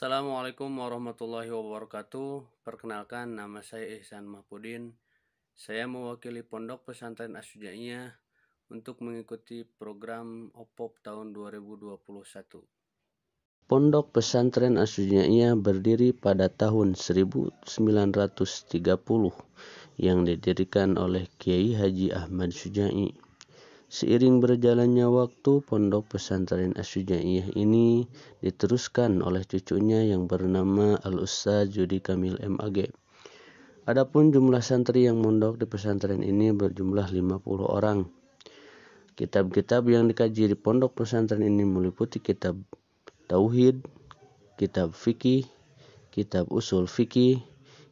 Assalamualaikum warahmatullahi wabarakatuh. Perkenalkan nama saya Ihsan Mahpudin. Saya mewakili Pondok Pesantren Asujainya untuk mengikuti program OPOP tahun 2021. Pondok Pesantren Asujainya berdiri pada tahun 1930 yang didirikan oleh Kiai Haji Ahmad Sujai Seiring berjalannya waktu, pondok pesantren Asyujaiyah ini diteruskan oleh cucunya yang bernama Al-Ustaz Judi Kamil MAG. Adapun jumlah santri yang mondok di pesantren ini berjumlah 50 orang. Kitab-kitab yang dikaji di pondok pesantren ini meliputi kitab tauhid, kitab fikih, kitab usul fikih,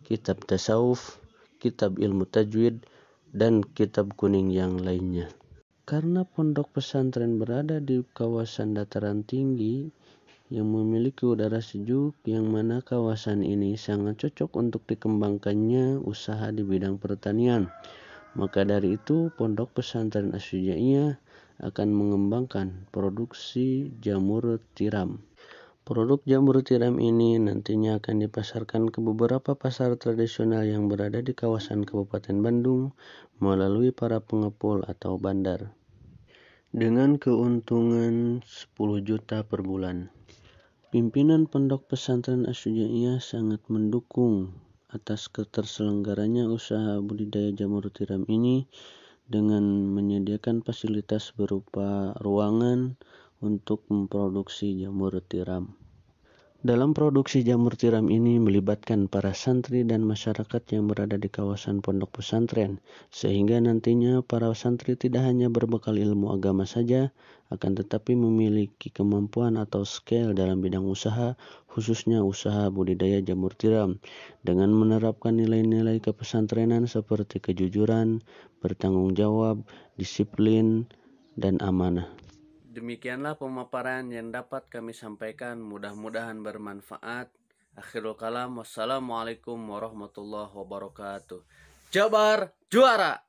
kitab tasawuf, kitab ilmu tajwid, dan kitab kuning yang lainnya. Karena pondok pesantren berada di kawasan dataran tinggi yang memiliki udara sejuk yang mana kawasan ini sangat cocok untuk dikembangkannya usaha di bidang pertanian. Maka dari itu, pondok pesantren asyujaiyah akan mengembangkan produksi jamur tiram. Produk jamur tiram ini nantinya akan dipasarkan ke beberapa pasar tradisional yang berada di kawasan Kabupaten Bandung melalui para pengepul atau bandar. Dengan keuntungan 10 juta per bulan. Pimpinan Pondok Pesantren Asujaiya sangat mendukung atas keterselenggaranya usaha budidaya jamur tiram ini dengan menyediakan fasilitas berupa ruangan, untuk memproduksi jamur tiram. Dalam produksi jamur tiram ini melibatkan para santri dan masyarakat yang berada di kawasan pondok pesantren, sehingga nantinya para santri tidak hanya berbekal ilmu agama saja, akan tetapi memiliki kemampuan atau skill dalam bidang usaha, khususnya usaha budidaya jamur tiram, dengan menerapkan nilai-nilai kepesantrenan seperti kejujuran, bertanggung jawab, disiplin, dan amanah. Demikianlah pemaparan yang dapat kami sampaikan, mudah-mudahan bermanfaat. Akhirul kalam, wassalamualaikum warahmatullahi wabarakatuh. Jabar juara!